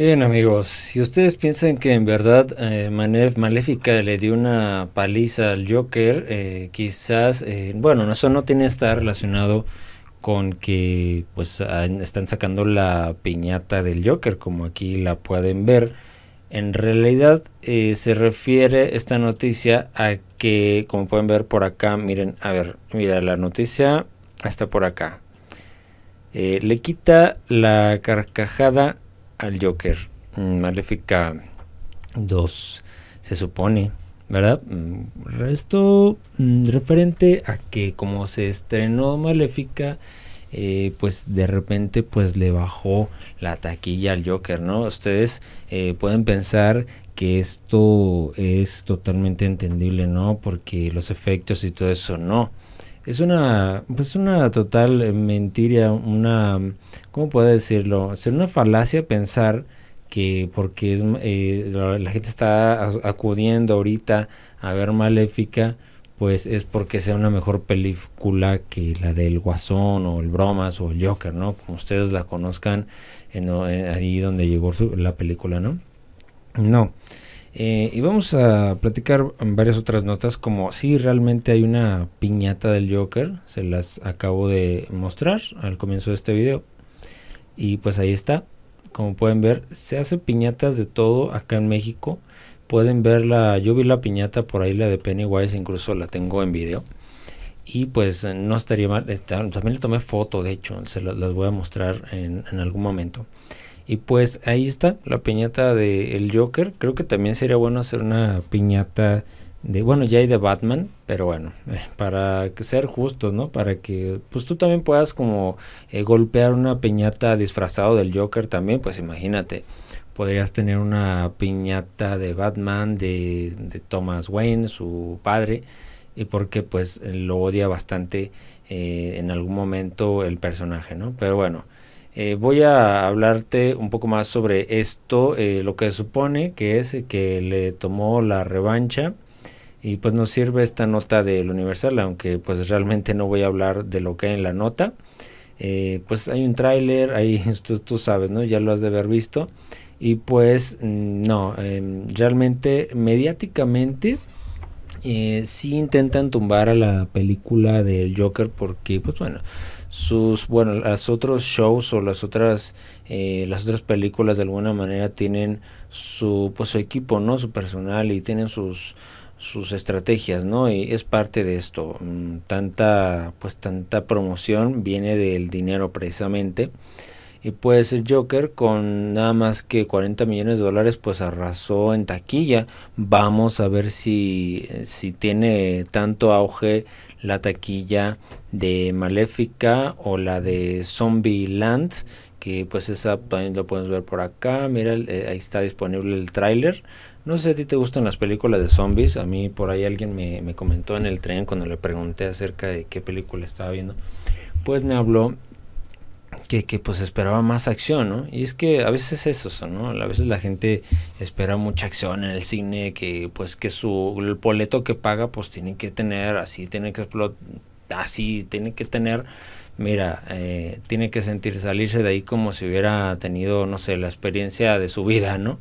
Bien amigos, si ustedes piensan que en verdad eh, Maléfica le dio una paliza al Joker, eh, quizás, eh, bueno, eso no tiene que estar relacionado con que pues están sacando la piñata del Joker, como aquí la pueden ver. En realidad eh, se refiere esta noticia a que, como pueden ver por acá, miren, a ver, mira, la noticia está por acá. le quita la carcajada al Joker. Mm, Maléfica 2, se supone, ¿verdad? Mm, resto mm, referente a que como se estrenó Maléfica, eh, pues de repente pues le bajó la taquilla al Joker, ¿no? Ustedes eh, pueden pensar que esto es totalmente entendible, ¿no? Porque los efectos y todo eso no. Es una, pues una total eh, mentira, una, ¿cómo puedo decirlo? Ser una falacia pensar que porque es, eh, la, gente está acudiendo ahorita a ver Maléfica, pues es porque sea una mejor película que la del Guasón o el Bromas o el Joker, ¿no? Como ustedes la conozcan eh, ahí donde llegó la película, ¿no? No. Eh, y vamos a platicar varias otras notas, como si realmente hay una piñata del Joker, se las acabo de mostrar al comienzo de este video. Y pues ahí está, como pueden ver, se hace piñatas de todo acá en México. Pueden verla, yo vi la piñata por ahí, la de Pennywise, incluso la tengo en video. Y pues no estaría mal, eh, también le tomé foto, de hecho, se las voy a mostrar en algún momento. Y pues ahí está la piñata del Joker. Creo que también sería bueno hacer una piñata de, bueno, ya hay de Batman, pero bueno, eh, para ser justo, ¿no? Para que pues tú también puedas como eh, golpear una piñata disfrazado del Joker también, pues imagínate. Podrías tener una piñata de Batman, de, de Thomas Wayne, su padre, y porque pues lo odia bastante eh, en algún momento el personaje, ¿no? Pero bueno, eh, voy a hablarte un poco más sobre esto, eh, lo que supone que es eh, que le tomó la revancha. Y pues nos sirve esta nota del Universal, aunque pues realmente no voy a hablar de lo que hay en la nota. pues hay un tráiler, ahí tú, tú, sabes, ¿no? Ya lo has de haber visto. Y pues mm, no, em, realmente mediáticamente eh, sí intentan tumbar a la película del Joker porque, pues bueno, sus, bueno, las otros shows o las otras, eh, las otras películas de alguna manera tienen su, pues, su equipo, ¿no? Su personal y tienen sus, sus estrategias, ¿no? Y es parte de esto. Mm, tanta, pues, tanta promoción viene del dinero precisamente y pues el Joker con nada más que 40 millones de dólares pues arrasó en taquilla. Vamos a ver si, eh, si tiene tanto auge la taquilla de Maléfica o la de Zombie Land que pues esa también lo puedes ver por acá mira eh, ahí está disponible el tráiler no sé si a ti te gustan las películas de zombies a mí por ahí alguien me, me comentó en el tren cuando le pregunté acerca de qué película estaba viendo pues me habló que, que, pues esperaba más acción, ¿no? Y es que a veces eso, ¿no? A veces la gente espera mucha acción en el cine, que pues que su el boleto que paga pues tiene que tener así, tiene que explotar, así, tiene que tener, mira, eh, tiene que sentir salirse de ahí como si hubiera tenido, no sé, la experiencia de su vida, ¿no?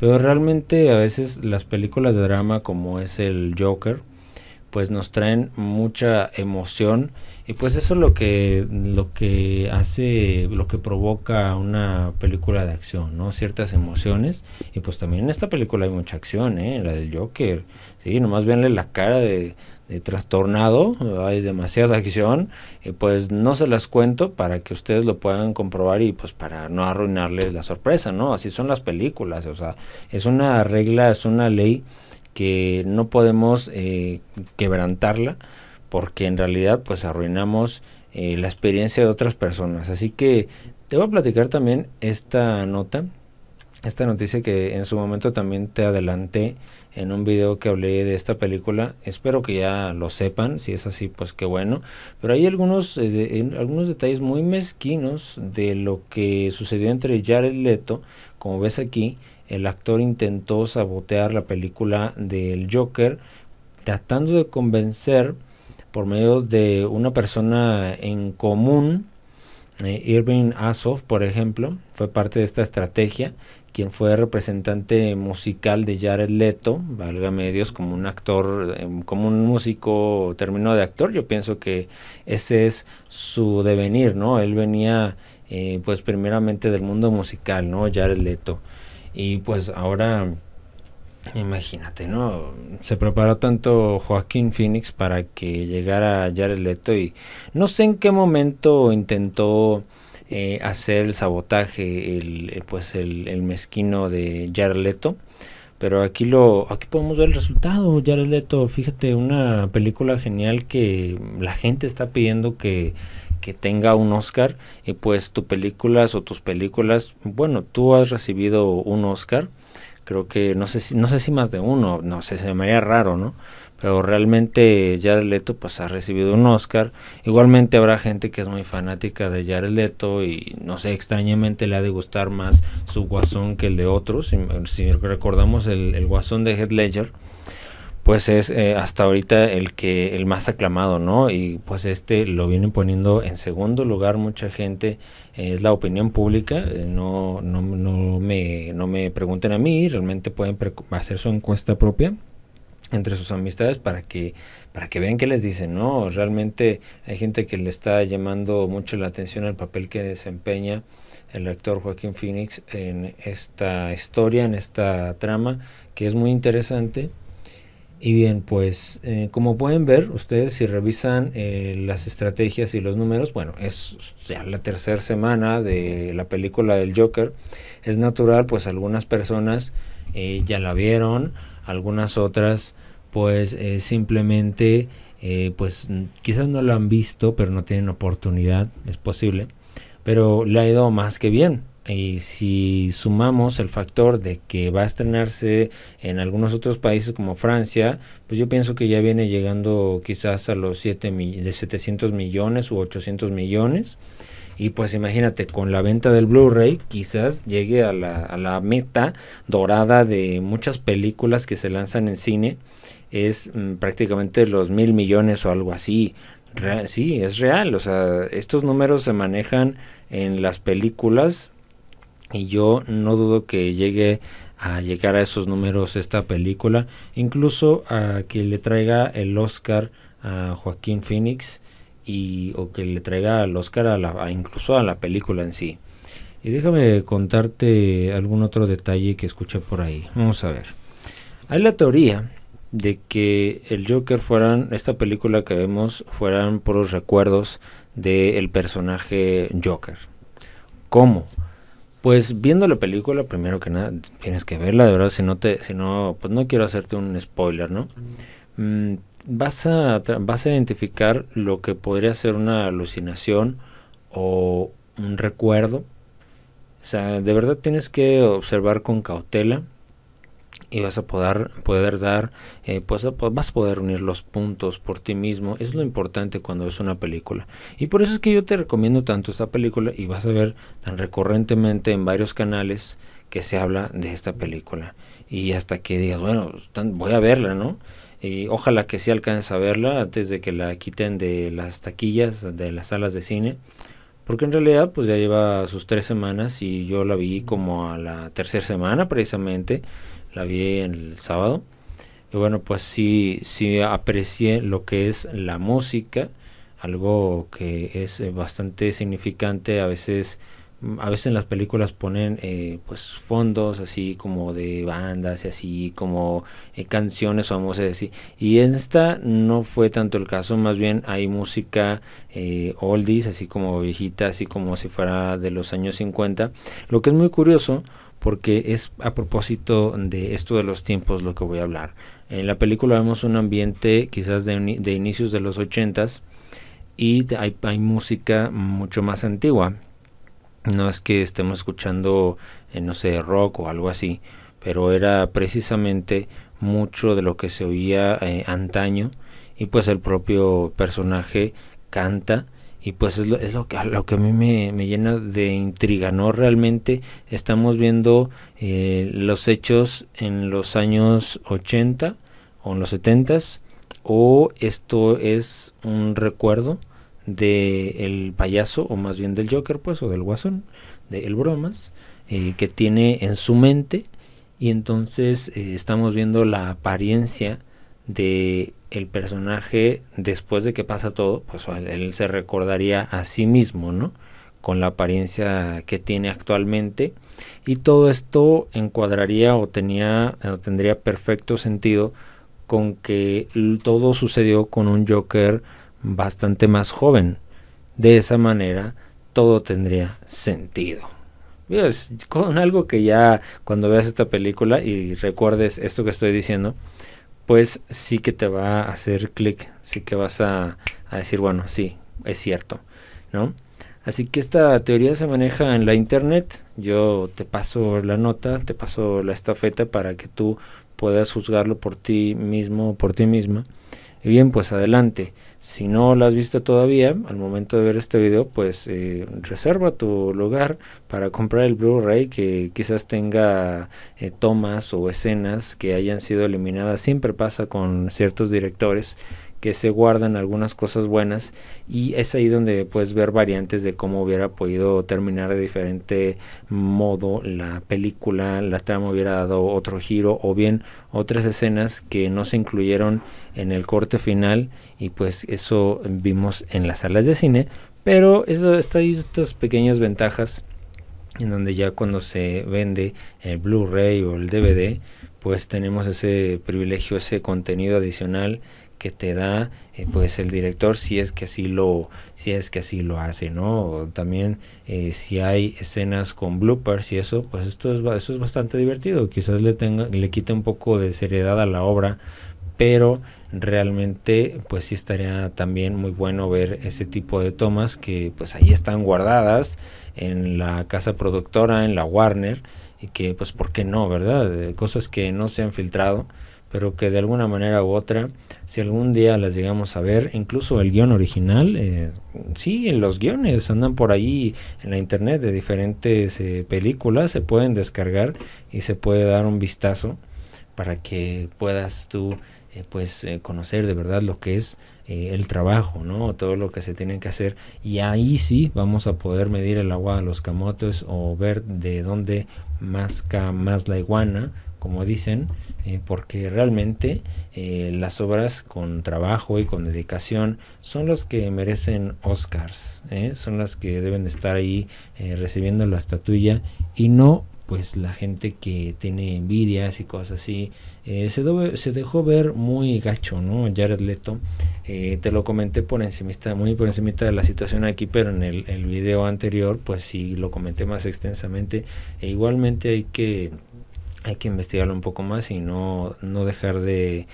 Pero realmente a veces las películas de drama como es el Joker, pues nos traen mucha emoción y pues eso es lo que lo que hace lo que provoca una película de acción no ciertas emociones y pues también en esta película hay mucha acción ¿eh? la del Joker sí nomás véanle la cara de, de trastornado hay demasiada acción y pues no se las cuento para que ustedes lo puedan comprobar y pues para no arruinarles la sorpresa no así son las películas o sea es una regla es una ley que no podemos eh, quebrantarla porque en realidad pues arruinamos eh, la experiencia de otras personas. Así que te voy a platicar también esta nota, esta noticia que en su momento también te adelanté en un video que hablé de esta película. Espero que ya lo sepan, si es así pues qué bueno. Pero hay algunos, eh, algunos detalles muy mezquinos de lo que sucedió entre Jared Leto, como ves aquí, el actor intentó sabotear la película del Joker tratando de convencer por medio de una persona en común, eh, Irving Azov, por ejemplo, fue parte de esta estrategia, quien fue representante musical de Jared Leto, valga medios, como un actor, eh, como un músico, terminó de actor, yo pienso que ese es su devenir, ¿no? Él venía, eh, pues, primeramente del mundo musical, ¿no? Jared Leto. Y pues ahora, imagínate, ¿no? Se preparó tanto Joaquín Phoenix para que llegara Jared Leto y no sé en qué momento intentó eh, hacer el sabotaje, el, pues el, mezquino de Jared Leto. Pero aquí lo, aquí podemos ver el resultado, Jared Leto. Fíjate, una película genial que la gente está pidiendo que que tenga un Oscar y pues tus películas o tus películas, bueno, tú has recibido un Oscar, creo que no sé si, no sé si más de uno, no sé, se me haría raro, ¿no? Pero realmente Jared Leto pues ha recibido un Oscar. Igualmente habrá gente que es muy fanática de Jared Leto y no sé, extrañamente le ha de gustar más su guasón que el de otros. Si, recordamos el, el guasón de Head Ledger, pues es eh, hasta ahorita el que el más aclamado, ¿no? Y pues este lo vienen poniendo en segundo lugar mucha gente, es la opinión pública, eh, no, no, no, me, no pregunten a mí, realmente pueden hacer su encuesta propia entre sus amistades para que para que vean qué les dicen, ¿no? Realmente hay gente que le está llamando mucho la atención al papel que desempeña el actor Joaquín Phoenix en esta historia, en esta trama, que es muy interesante y bien, pues eh, como pueden ver, ustedes si revisan eh, las estrategias y los números, bueno, es ya la tercera semana de la película del Joker. Es natural, pues algunas personas eh, ya la vieron, algunas otras pues simplemente pues quizás no la han visto, pero no tienen oportunidad, es posible. Pero le ha ido más que bien. Y si sumamos el factor de que va a estrenarse en algunos otros países como Francia, pues yo pienso que ya viene llegando quizás a los 7 de 700 millones u 800 millones. Y pues imagínate, con la venta del Blu-ray quizás llegue a la, meta dorada de muchas películas que se lanzan en cine. Es mm, prácticamente los mil millones o algo así. sí, es real. O sea, estos números se manejan en las películas y yo no dudo que llegue a llegar a esos números esta película, incluso a que le traiga el Oscar a Joaquín Phoenix y o que le traiga el Oscar a la, incluso a la película en sí. Y déjame contarte algún otro detalle que escuché por ahí. Vamos a ver. Hay la teoría de que el Joker fueran, esta película que vemos, fueran los recuerdos del personaje Joker. ¿Cómo? Pues viendo la película, primero que nada, tienes que verla, de verdad, si no te, si no, pues no quiero hacerte un spoiler, ¿no? Mm, vas, a, vas a identificar lo que podría ser una alucinación o un recuerdo. O sea, de verdad tienes que observar con cautela y vas a poder, dar, eh, pues, pues, vas a poder unir los puntos por ti mismo. Es lo importante cuando ves una película. Y por eso es que yo te recomiendo tanto esta película y vas a ver tan recurrentemente en varios canales que se habla de esta película. Y hasta que digas, bueno, voy a verla, ¿no? Y ojalá que sí alcances a verla antes de que la quiten de las taquillas, de las salas de cine. Porque en realidad pues ya lleva sus tres semanas y yo la vi como a la tercera semana precisamente, la vi el sábado. Y bueno, pues sí, sí aprecié lo que es la música, algo que es eh, bastante significante a veces a veces en las películas ponen eh, pues fondos así como de bandas y así como eh, canciones vamos a así y en esta no fue tanto el caso más bien hay música eh, oldies así como viejita así como si fuera de los años 50 lo que es muy curioso porque es a propósito de esto de los tiempos lo que voy a hablar en la película vemos un ambiente quizás de, inicios de los 80 y hay, hay música mucho más antigua no es que estemos escuchando, eh, no sé, rock o algo así, pero era precisamente mucho de lo que se oía eh, antaño y pues el propio personaje canta y pues es lo, que, a lo que a mí me, llena de intriga, ¿no? Realmente estamos viendo eh, los hechos en los años 80 o en los 70 o esto es un recuerdo de el payaso o más bien del Joker pues o del Guasón de El Bromas eh, que tiene en su mente y entonces eh, estamos viendo la apariencia de el personaje después de que pasa todo pues él se recordaría a sí mismo no con la apariencia que tiene actualmente y todo esto encuadraría o tenía o tendría perfecto sentido con que todo sucedió con un Joker bastante más joven. De esa manera todo tendría sentido. con algo que ya cuando veas esta película y recuerdes esto que estoy diciendo, pues sí que te va a hacer clic, sí que vas a, a, decir, bueno, sí, es cierto, ¿no? Así que esta teoría se maneja en la internet, yo te paso la nota, te paso la estafeta para que tú puedas juzgarlo por ti mismo, por ti misma bien, pues adelante. Si no lo has visto todavía, al momento de ver este video, pues eh, reserva tu lugar para comprar el Blu-ray que quizás tenga eh, tomas o escenas que hayan sido eliminadas. Siempre pasa con ciertos directores que se guardan algunas cosas buenas y es ahí donde puedes ver variantes de cómo hubiera podido terminar de diferente modo la película, la trama hubiera dado otro giro o bien otras escenas que no se incluyeron en el corte final y pues eso vimos en las salas de cine, pero eso está ahí estas pequeñas ventajas en donde ya cuando se vende el Blu-ray o el DVD, pues tenemos ese privilegio, ese contenido adicional que te da eh, pues el director si es que así lo si es que así lo hace no también eh, si hay escenas con bloopers y eso pues esto es eso es bastante divertido quizás le tenga le quite un poco de seriedad a la obra pero realmente pues sí estaría también muy bueno ver ese tipo de tomas que pues ahí están guardadas en la casa productora en la Warner y que pues por qué no verdad eh, cosas que no se han filtrado pero que de alguna manera u otra, si algún día las llegamos a ver, incluso el guión original, eh, sí, los guiones andan por ahí en la internet de diferentes eh, películas, se pueden descargar y se puede dar un vistazo para que puedas tú eh, pues eh, conocer de verdad lo que es el trabajo, ¿no? Todo lo que se tiene que hacer y ahí sí vamos a poder medir el agua de los camotes o ver de dónde masca más la iguana como dicen, eh, porque realmente eh, las obras con trabajo y con dedicación son las que merecen Oscars, ¿eh? son las que deben estar ahí recibiendo la estatuilla y no pues la gente que tiene envidias y cosas así. se, se dejó ver muy gacho, ¿no? Jared Leto. te lo comenté por encimista, muy por encimita de la situación aquí, pero en el, el video anterior, pues sí lo comenté más extensamente. E igualmente hay que hay que investigarlo un poco más y no, no dejar de,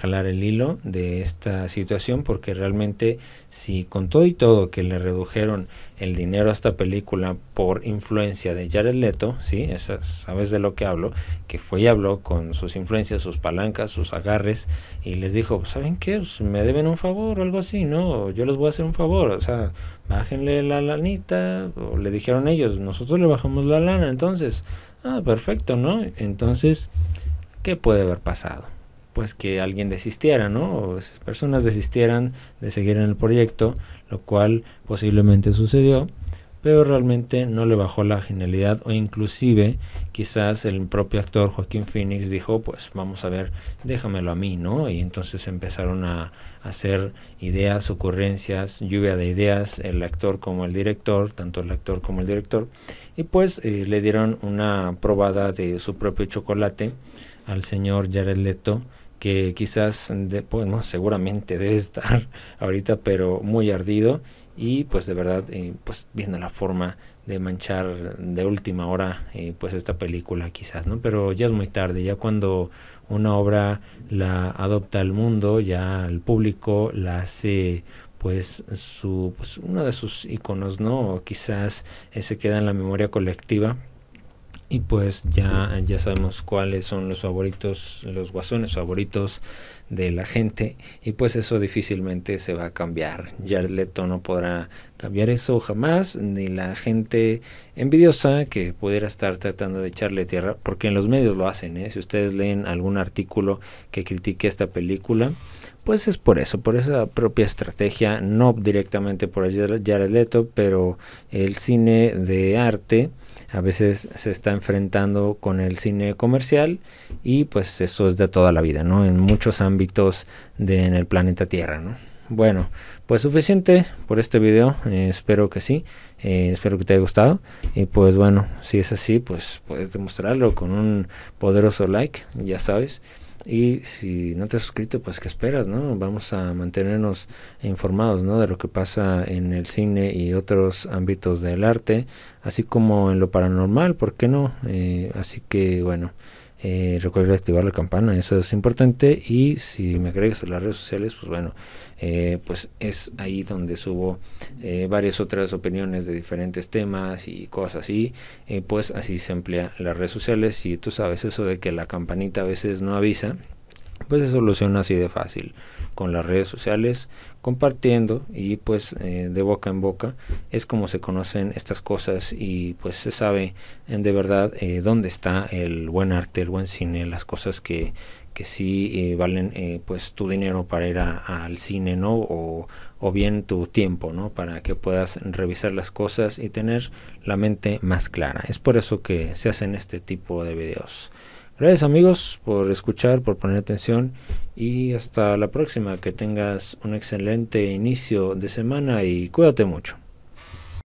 jalar el hilo de esta situación porque realmente si con todo y todo que le redujeron el dinero a esta película por influencia de Jared Leto, sí, sabes de lo que hablo, que fue y habló con sus influencias, sus palancas, sus agarres y les dijo, ¿saben qué? Pues, me deben un favor o algo así, ¿no? Yo les voy a hacer un favor, o sea, bájenle la lanita, o le dijeron ellos, nosotros le bajamos la lana, entonces Ah, perfecto, ¿no? Entonces, ¿qué puede haber pasado? Pues que alguien desistiera, ¿no? O esas personas desistieran de seguir en el proyecto, lo cual posiblemente sucedió, pero realmente no le bajó la genialidad o inclusive quizás el propio actor Joaquín Phoenix dijo, pues vamos a ver, déjamelo a mí, ¿no? Y entonces empezaron a, hacer ideas, ocurrencias, lluvia de ideas, el actor como el director, tanto el actor como el director, y pues eh, le dieron una probada de su propio chocolate al señor Jared Leto, que quizás, seguramente debe estar ahorita, pero muy ardido y pues de verdad, eh, pues viendo la forma de manchar de última hora eh, pues esta película quizás, ¿no? Pero ya es muy tarde, ya cuando una obra la adopta el mundo, ya el público la hace pues su pues uno de sus iconos, ¿no? quizás eh, se queda en la memoria colectiva y pues ya, ya sabemos cuáles son los favoritos, los guasones favoritos de la gente. Y pues eso difícilmente se va a cambiar. Jared Leto no podrá cambiar eso jamás. Ni la gente envidiosa que pudiera estar tratando de echarle tierra. Porque en los medios lo hacen. ¿eh? Si ustedes leen algún artículo que critique esta película. Pues es por eso, por esa propia estrategia. No directamente por Jared Leto. Pero el cine de arte a veces se está enfrentando con el cine comercial y pues eso es de toda la vida, ¿no? En muchos ámbitos de, en el planeta Tierra, ¿no? Bueno, pues suficiente por este video, eh, espero que sí, eh, espero que te haya gustado y pues bueno, si es así, pues puedes demostrarlo con un poderoso like, ya sabes. Y si no te has suscrito, pues qué esperas, ¿no? Vamos a mantenernos informados, ¿no? De lo que pasa en el cine y otros ámbitos del arte, así como en lo paranormal, ¿por qué no? Eh, así que bueno, eh, recuerda activar la campana, eso es importante. Y si me agregas a las redes sociales, pues bueno, eh, pues es ahí donde subo eh, varias otras opiniones de diferentes temas y cosas así. Eh, pues así se emplea las redes sociales. Y tú sabes eso de que la campanita a veces no avisa, pues se soluciona así de fácil con las redes sociales, compartiendo y pues eh, de boca en boca es como se conocen estas cosas y pues se sabe en eh, de verdad eh, dónde está el buen arte, el buen cine, las cosas que, que sí valen pues tu dinero para ir al cine, ¿no? O, o bien tu tiempo, ¿no? Para que puedas revisar las cosas y tener la mente más clara. Es por eso que se hacen este tipo de videos. Gracias amigos por escuchar, por poner atención y hasta la próxima. Que tengas un excelente inicio de semana y cuídate mucho.